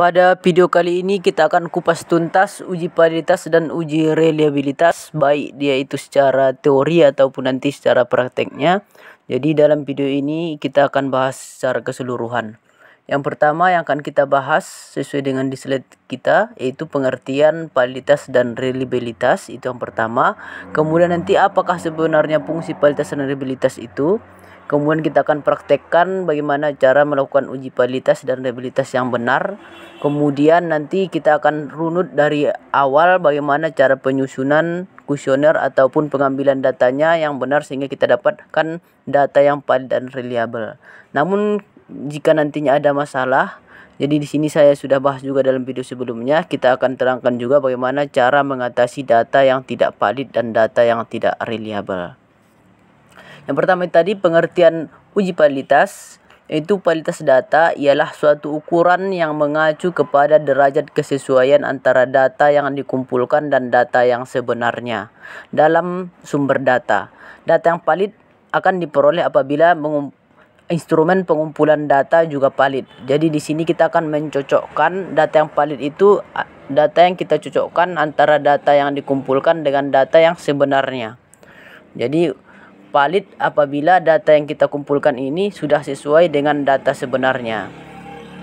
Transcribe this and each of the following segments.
Pada video kali ini kita akan kupas tuntas uji validitas dan uji reliabilitas baik dia itu secara teori ataupun nanti secara prakteknya. Jadi dalam video ini kita akan bahas secara keseluruhan. Yang pertama yang akan kita bahas sesuai dengan di slide kita yaitu pengertian validitas dan reliabilitas itu yang pertama. Kemudian nanti apakah sebenarnya fungsi validitas dan reliabilitas itu? Kemudian kita akan praktekkan bagaimana cara melakukan uji validitas dan reliabilitas yang benar. Kemudian nanti kita akan runut dari awal bagaimana cara penyusunan kuesioner ataupun pengambilan datanya yang benar sehingga kita dapatkan data yang valid dan reliable. Namun jika nantinya ada masalah, jadi di sini saya sudah bahas juga dalam video sebelumnya, kita akan terangkan juga bagaimana cara mengatasi data yang tidak valid dan data yang tidak reliable. Yang pertama tadi pengertian uji validitas itu validitas data ialah suatu ukuran yang mengacu kepada derajat kesesuaian antara data yang dikumpulkan dan data yang sebenarnya dalam sumber data. Data yang valid akan diperoleh apabila instrumen pengumpulan data juga valid. Jadi di sini kita akan mencocokkan data yang valid itu data yang kita cocokkan antara data yang dikumpulkan dengan data yang sebenarnya. Jadi valid apabila data yang kita kumpulkan ini sudah sesuai dengan data sebenarnya.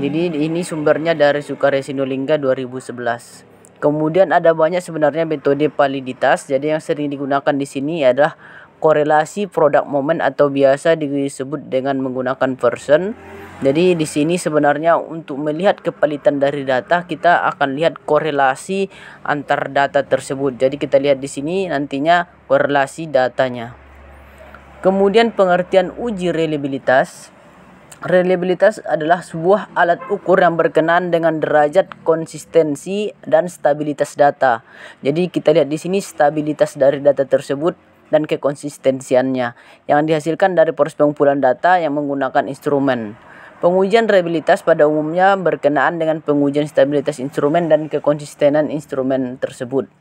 Jadi ini sumbernya dari Sukaresinulingga 2011. Kemudian ada banyak sebenarnya metode validitas. Jadi yang sering digunakan di sini adalah korelasi produk momen atau biasa disebut dengan menggunakan version. Jadi di sini sebenarnya untuk melihat kepalitan dari data kita akan lihat korelasi antar data tersebut. Jadi kita lihat di sini nantinya korelasi datanya. Kemudian pengertian uji reliabilitas. Reliabilitas adalah sebuah alat ukur yang berkenaan dengan derajat konsistensi dan stabilitas data. Jadi kita lihat di sini stabilitas dari data tersebut dan kekonsistensiannya yang dihasilkan dari proses pengumpulan data yang menggunakan instrumen. Pengujian reliabilitas pada umumnya berkenaan dengan pengujian stabilitas instrumen dan kekonsistenan instrumen tersebut.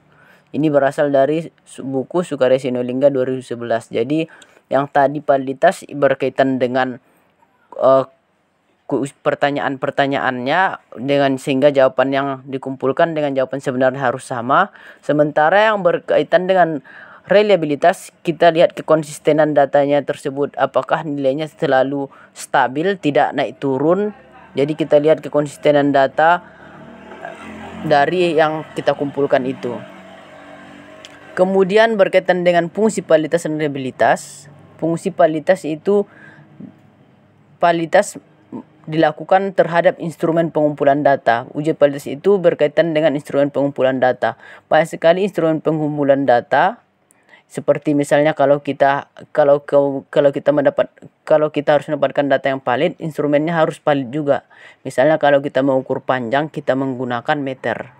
Ini berasal dari buku Sukaresi Nolingga 2011. Jadi yang tadi validitas berkaitan dengan uh, pertanyaan-pertanyaannya dengan sehingga jawaban yang dikumpulkan dengan jawaban sebenarnya harus sama. Sementara yang berkaitan dengan reliabilitas kita lihat kekonsistenan datanya tersebut apakah nilainya selalu stabil tidak naik turun. Jadi kita lihat kekonsistenan data eh, dari yang kita kumpulkan itu. Kemudian berkaitan dengan fungsi validitas dan reliabilitas fungsi palitas itu palitas dilakukan terhadap instrumen pengumpulan data. Uji palitas itu berkaitan dengan instrumen pengumpulan data. Banyak sekali instrumen pengumpulan data seperti misalnya kalau kita kalau kalau kita mendapat kalau kita harus mendapatkan data yang valid, instrumennya harus valid juga. Misalnya kalau kita mengukur panjang, kita menggunakan meter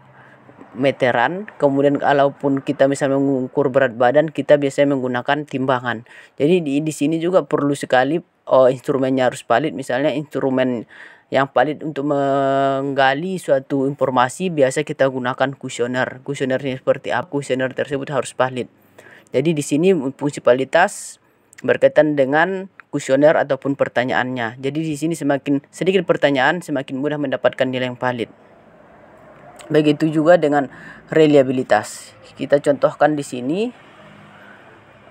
meteran kemudian kalaupun kita misalnya mengukur berat badan kita biasanya menggunakan timbangan jadi di, di sini juga perlu sekali oh, instrumennya harus valid misalnya instrumen yang valid untuk menggali suatu informasi biasa kita gunakan kuesioner kuesionernya seperti apa kuesioner tersebut harus valid jadi di sini fungsi validitas berkaitan dengan kuesioner ataupun pertanyaannya jadi di sini semakin sedikit pertanyaan semakin mudah mendapatkan nilai yang valid Begitu juga dengan reliabilitas. Kita contohkan di sini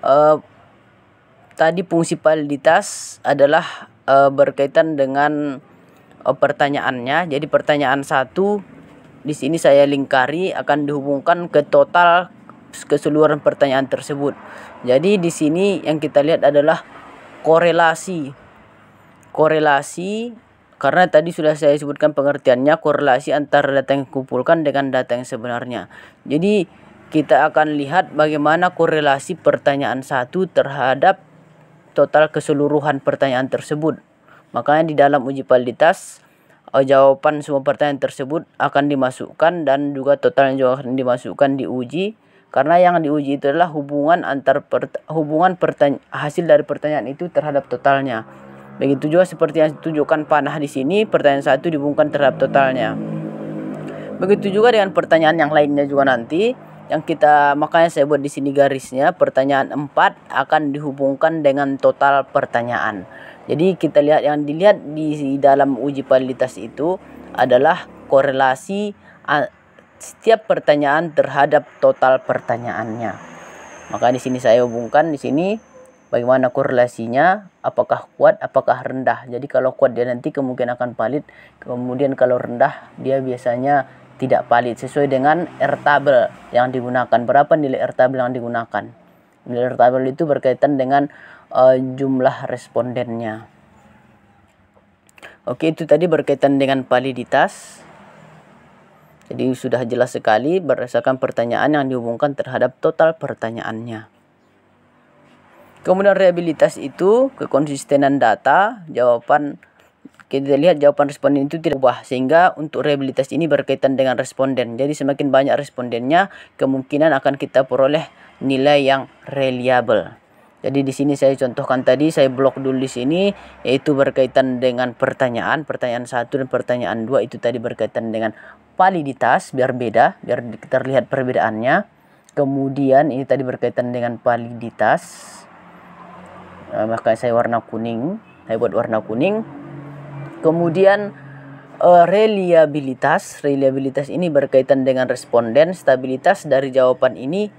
uh, tadi fungsi validitas adalah uh, berkaitan dengan uh, pertanyaannya. Jadi pertanyaan satu di sini saya lingkari akan dihubungkan ke total keseluruhan pertanyaan tersebut. Jadi di sini yang kita lihat adalah korelasi korelasi karena tadi sudah saya sebutkan pengertiannya korelasi antara data yang dikumpulkan dengan data yang sebenarnya. Jadi kita akan lihat bagaimana korelasi pertanyaan satu terhadap total keseluruhan pertanyaan tersebut. Makanya di dalam uji validitas eh, jawaban semua pertanyaan tersebut akan dimasukkan dan juga yang juga akan dimasukkan di uji karena yang diuji itu adalah hubungan antar per, hubungan pertanya, hasil dari pertanyaan itu terhadap totalnya Begitu juga seperti yang ditunjukkan panah di sini, pertanyaan satu dihubungkan terhadap totalnya. Begitu juga dengan pertanyaan yang lainnya juga nanti yang kita makanya saya buat di sini garisnya pertanyaan 4 akan dihubungkan dengan total pertanyaan. Jadi kita lihat yang dilihat di dalam uji validitas itu adalah korelasi setiap pertanyaan terhadap total pertanyaannya. Maka di sini saya hubungkan di sini bagaimana korelasinya, apakah kuat, apakah rendah. Jadi kalau kuat dia nanti kemungkinan akan valid, kemudian kalau rendah dia biasanya tidak valid sesuai dengan R table yang digunakan. Berapa nilai R table yang digunakan? Nilai R table itu berkaitan dengan uh, jumlah respondennya. Oke, itu tadi berkaitan dengan validitas. Jadi sudah jelas sekali berdasarkan pertanyaan yang dihubungkan terhadap total pertanyaannya. Kemudian reliabilitas itu kekonsistenan data, jawaban kita lihat jawaban responden itu tidak berubah sehingga untuk reliabilitas ini berkaitan dengan responden. Jadi semakin banyak respondennya kemungkinan akan kita peroleh nilai yang reliable. Jadi di sini saya contohkan tadi saya blok dulu di sini yaitu berkaitan dengan pertanyaan, pertanyaan satu dan pertanyaan dua itu tadi berkaitan dengan validitas biar beda, biar terlihat perbedaannya. Kemudian ini tadi berkaitan dengan validitas uh, maka saya warna kuning saya buat warna kuning kemudian uh, reliabilitas reliabilitas ini berkaitan dengan responden stabilitas dari jawaban ini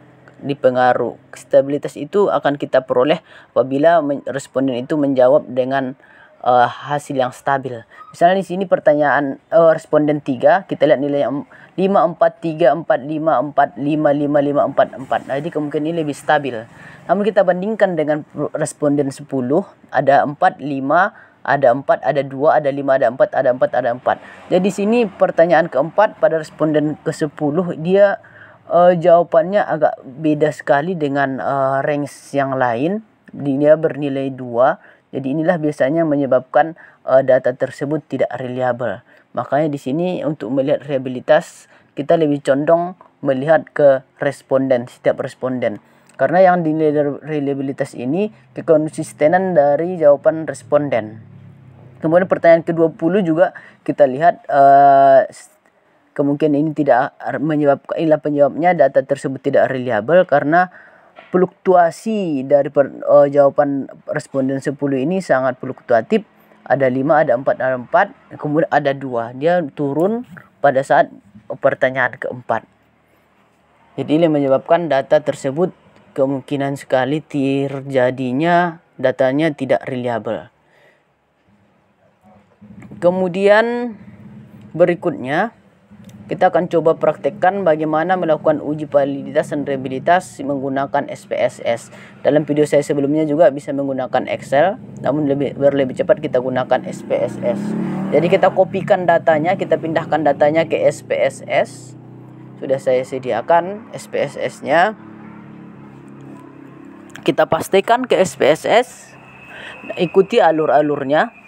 dipengaruhi, stabilitas itu akan kita peroleh apabila responden itu menjawab dengan uh, hasil yang stabil. Misalnya di sini pertanyaan uh, responden 3, kita lihat nilai yang 5 4 3 4 5 4 5 5 5 4 4. Nah, jadi kemungkinan ini lebih stabil. Namun kita bandingkan dengan responden 10, ada 4 5 ada 4, ada 2, ada 5, ada 4, ada 4, ada 4. Jadi di sini pertanyaan keempat pada responden ke-10 dia uh, jawabannya agak beda sekali dengan uh, range yang lain. Dia bernilai 2 jadi inilah biasanya menyebabkan uh, data tersebut tidak reliable. Makanya di sini untuk melihat reliabilitas kita lebih condong melihat ke responden, setiap responden. Karena yang dinilai reliabilitas ini kekonsistenan dari jawaban responden. Kemudian pertanyaan ke-20 juga kita lihat uh, kemungkinan ini tidak menyebabkan inilah penyebabnya data tersebut tidak reliable karena Fluktuasi dari per, uh, eh, jawaban responden 10 ini sangat fluktuatif. Ada 5, ada 4, ada 4, kemudian ada 2. Dia turun pada saat pertanyaan keempat. Jadi ini menyebabkan data tersebut kemungkinan sekali terjadinya datanya tidak reliable. Kemudian berikutnya kita akan coba praktekkan bagaimana melakukan uji validitas dan reliabilitas menggunakan SPSS. Dalam video saya sebelumnya juga bisa menggunakan Excel, namun lebih lebih cepat kita gunakan SPSS. Jadi kita kopikan datanya, kita pindahkan datanya ke SPSS. Sudah saya sediakan SPSS-nya. Kita pastikan ke SPSS ikuti alur-alurnya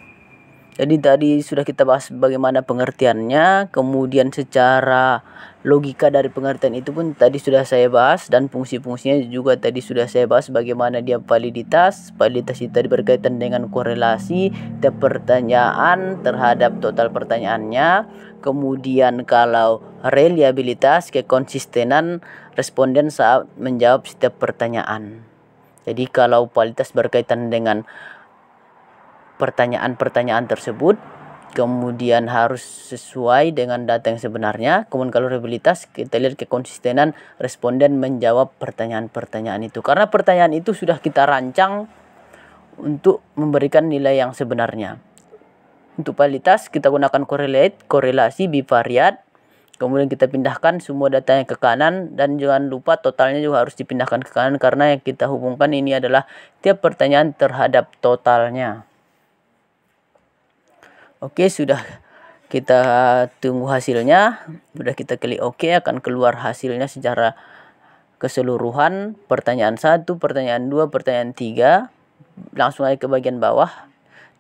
jadi tadi sudah kita bahas bagaimana pengertiannya, kemudian secara logika dari pengertian itu pun tadi sudah saya bahas dan fungsi-fungsinya juga tadi sudah saya bahas bagaimana dia validitas. Validitas itu tadi berkaitan dengan korelasi tiap pertanyaan terhadap total pertanyaannya. Kemudian kalau reliabilitas kekonsistenan responden saat menjawab setiap pertanyaan. Jadi kalau validitas berkaitan dengan pertanyaan-pertanyaan tersebut kemudian harus sesuai dengan data yang sebenarnya. Kemudian kalau reliabilitas kita lihat kekonsistenan responden menjawab pertanyaan-pertanyaan itu. Karena pertanyaan itu sudah kita rancang untuk memberikan nilai yang sebenarnya. Untuk validitas kita gunakan correlate, korelasi bivariat. Kemudian kita pindahkan semua datanya ke kanan dan jangan lupa totalnya juga harus dipindahkan ke kanan karena yang kita hubungkan ini adalah tiap pertanyaan terhadap totalnya. Oke, sudah kita tunggu hasilnya. Sudah kita klik OK akan keluar hasilnya secara keseluruhan. Pertanyaan satu pertanyaan dua pertanyaan tiga Langsung aja ke bagian bawah.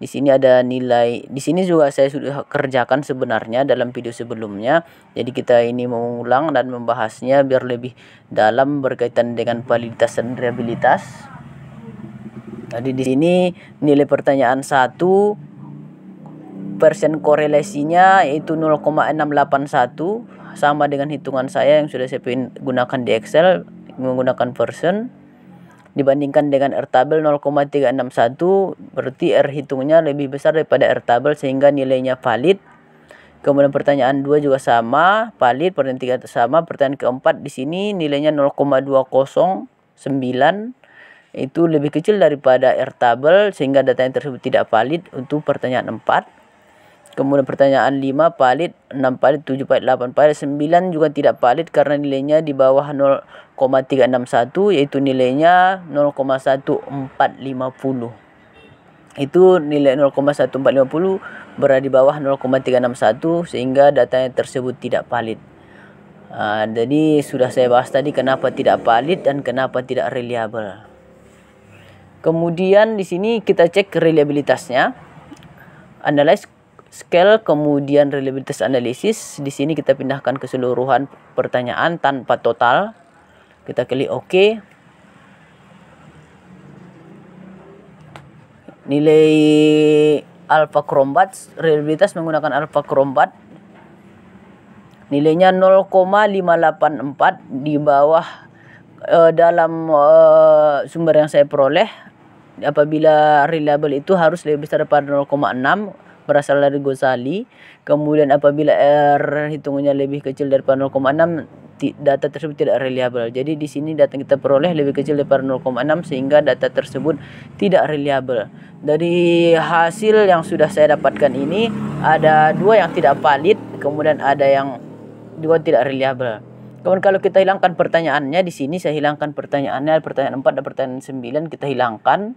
Di sini ada nilai. Di sini juga saya sudah kerjakan sebenarnya dalam video sebelumnya. Jadi kita ini mengulang dan membahasnya biar lebih dalam berkaitan dengan validitas dan reliabilitas. Tadi di sini nilai pertanyaan satu Persen korelasinya itu 0,681 sama dengan hitungan saya yang sudah saya gunakan di Excel menggunakan persen dibandingkan dengan R tabel 0,361 berarti R hitungnya lebih besar daripada R tabel sehingga nilainya valid kemudian pertanyaan 2 juga sama valid pertanyaan 3 sama pertanyaan keempat di sini nilainya 0,209 itu lebih kecil daripada R tabel sehingga data yang tersebut tidak valid untuk pertanyaan 4 Kemudian pertanyaan 5 valid, 6 valid, 7 valid, 8 valid, 9 juga tidak valid karena nilainya di bawah 0,361 yaitu nilainya 0,1450. Itu nilai 0,1450 berada di bawah 0,361 sehingga datanya tersebut tidak valid. Uh, jadi sudah saya bahas tadi kenapa tidak valid dan kenapa tidak reliable. Kemudian di sini kita cek reliabilitasnya. Analyze scale, kemudian reliabilitas analisis. Di sini kita pindahkan keseluruhan pertanyaan tanpa total. Kita klik OK. Nilai alpha krombat reliabilitas menggunakan alpha krombat Nilainya 0,584 di bawah e, dalam e, sumber yang saya peroleh apabila reliable itu harus lebih besar daripada 0,6 berasal dari Gosali. Kemudian apabila R hitungannya lebih kecil daripada 0,6 data tersebut tidak reliable. Jadi di sini data kita peroleh lebih kecil daripada 0,6 sehingga data tersebut tidak reliable. Dari hasil yang sudah saya dapatkan ini ada dua yang tidak valid, kemudian ada yang dua tidak reliable. Kemudian kalau kita hilangkan pertanyaannya di sini saya hilangkan pertanyaannya pertanyaan 4 dan pertanyaan 9 kita hilangkan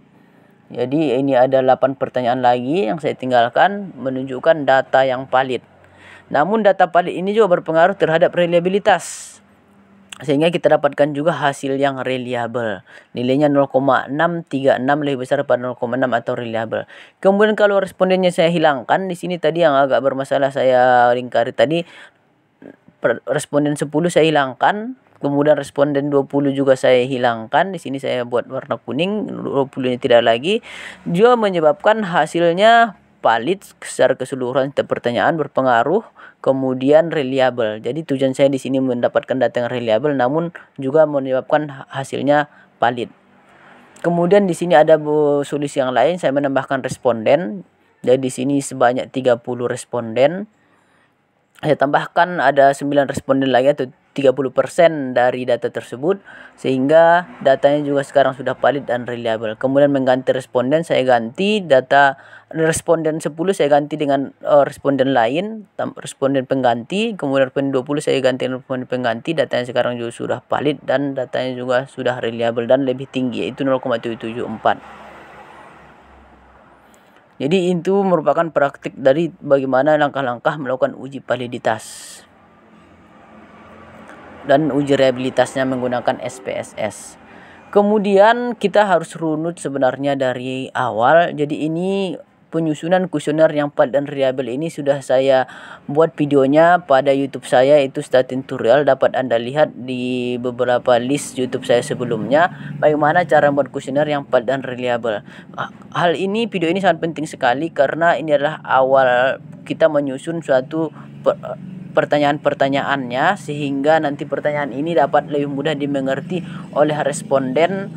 jadi ini ada 8 pertanyaan lagi yang saya tinggalkan menunjukkan data yang valid. Namun data valid ini juga berpengaruh terhadap reliabilitas. Sehingga kita dapatkan juga hasil yang reliable. Nilainya 0,636 lebih besar pada 0,6 atau reliable. Kemudian kalau respondennya saya hilangkan. Di sini tadi yang agak bermasalah saya lingkari tadi. Responden 10 saya hilangkan kemudian responden 20 juga saya hilangkan di sini saya buat warna kuning 20 nya tidak lagi juga menyebabkan hasilnya valid secara keseluruhan pertanyaan berpengaruh kemudian reliable jadi tujuan saya di sini mendapatkan data yang reliable namun juga menyebabkan hasilnya valid kemudian di sini ada solusi yang lain saya menambahkan responden jadi di sini sebanyak 30 responden saya tambahkan ada 9 responden lagi atau 30% dari data tersebut sehingga datanya juga sekarang sudah valid dan reliable. Kemudian mengganti responden saya ganti data responden 10 saya ganti dengan uh, responden lain, responden pengganti, kemudian responden 20 saya ganti dengan responden pengganti, datanya sekarang juga sudah valid dan datanya juga sudah reliable dan lebih tinggi yaitu 0,774. Jadi itu merupakan praktik dari bagaimana langkah-langkah melakukan uji validitas dan uji reliabilitasnya menggunakan SPSS. Kemudian kita harus runut sebenarnya dari awal. Jadi ini penyusunan kuesioner yang empat dan reliable ini sudah saya buat videonya pada YouTube saya itu statin tutorial dapat Anda lihat di beberapa list YouTube saya sebelumnya bagaimana cara membuat kuesioner yang empat dan reliable. Ah, hal ini video ini sangat penting sekali karena ini adalah awal kita menyusun suatu per pertanyaan-pertanyaannya sehingga nanti pertanyaan ini dapat lebih mudah dimengerti oleh responden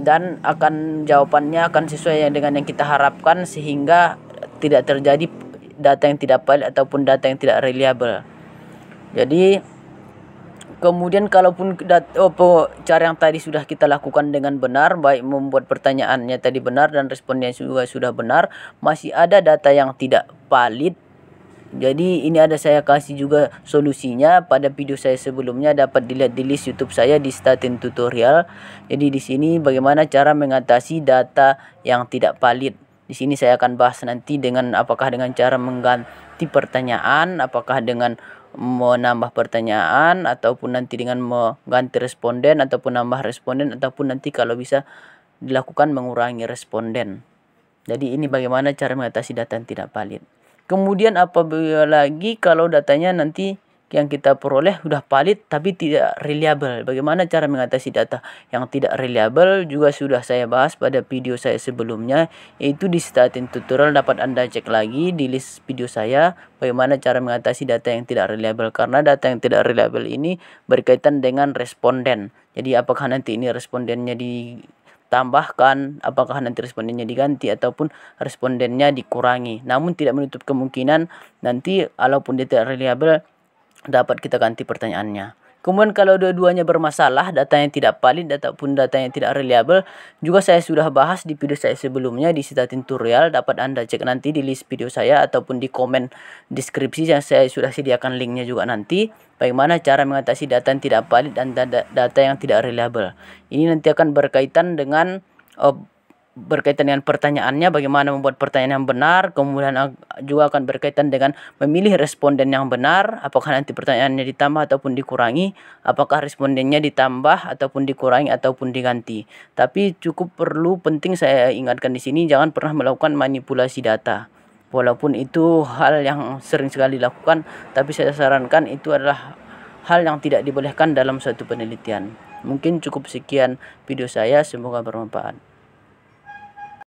dan akan jawabannya akan sesuai dengan yang kita harapkan sehingga tidak terjadi data yang tidak valid ataupun data yang tidak reliable. Jadi kemudian kalaupun data, cara yang tadi sudah kita lakukan dengan benar baik membuat pertanyaannya tadi benar dan responnya juga sudah benar masih ada data yang tidak valid jadi ini ada saya kasih juga solusinya pada video saya sebelumnya dapat dilihat di list YouTube saya di statin tutorial. Jadi di sini bagaimana cara mengatasi data yang tidak valid. Di sini saya akan bahas nanti dengan apakah dengan cara mengganti pertanyaan, apakah dengan menambah pertanyaan ataupun nanti dengan mengganti responden ataupun nambah responden ataupun nanti kalau bisa dilakukan mengurangi responden. Jadi ini bagaimana cara mengatasi data yang tidak valid. Kemudian apabila lagi kalau datanya nanti yang kita peroleh sudah valid tapi tidak reliable. Bagaimana cara mengatasi data yang tidak reliable juga sudah saya bahas pada video saya sebelumnya yaitu di statin tutorial dapat Anda cek lagi di list video saya bagaimana cara mengatasi data yang tidak reliable karena data yang tidak reliable ini berkaitan dengan responden. Jadi apakah nanti ini respondennya di tambahkan apakah nanti respondennya diganti ataupun respondennya dikurangi namun tidak menutup kemungkinan nanti walaupun dia tidak reliable dapat kita ganti pertanyaannya Kemudian kalau dua-duanya bermasalah, data yang tidak valid ataupun data yang tidak reliable, juga saya sudah bahas di video saya sebelumnya di Sita Tutorial, dapat Anda cek nanti di list video saya ataupun di komen deskripsi yang saya sudah sediakan linknya juga nanti. Bagaimana cara mengatasi data yang tidak valid dan data yang tidak reliable. Ini nanti akan berkaitan dengan eh, berkaitan dengan pertanyaannya bagaimana membuat pertanyaan yang benar kemudian eh, juga akan berkaitan dengan memilih responden yang benar apakah nanti pertanyaannya ditambah ataupun dikurangi apakah respondennya ditambah ataupun dikurangi ataupun diganti tapi cukup perlu penting saya ingatkan di sini jangan pernah melakukan manipulasi data walaupun itu hal yang sering sekali dilakukan tapi saya sarankan itu adalah hal yang tidak dibolehkan dalam suatu penelitian mungkin cukup sekian video saya semoga bermanfaat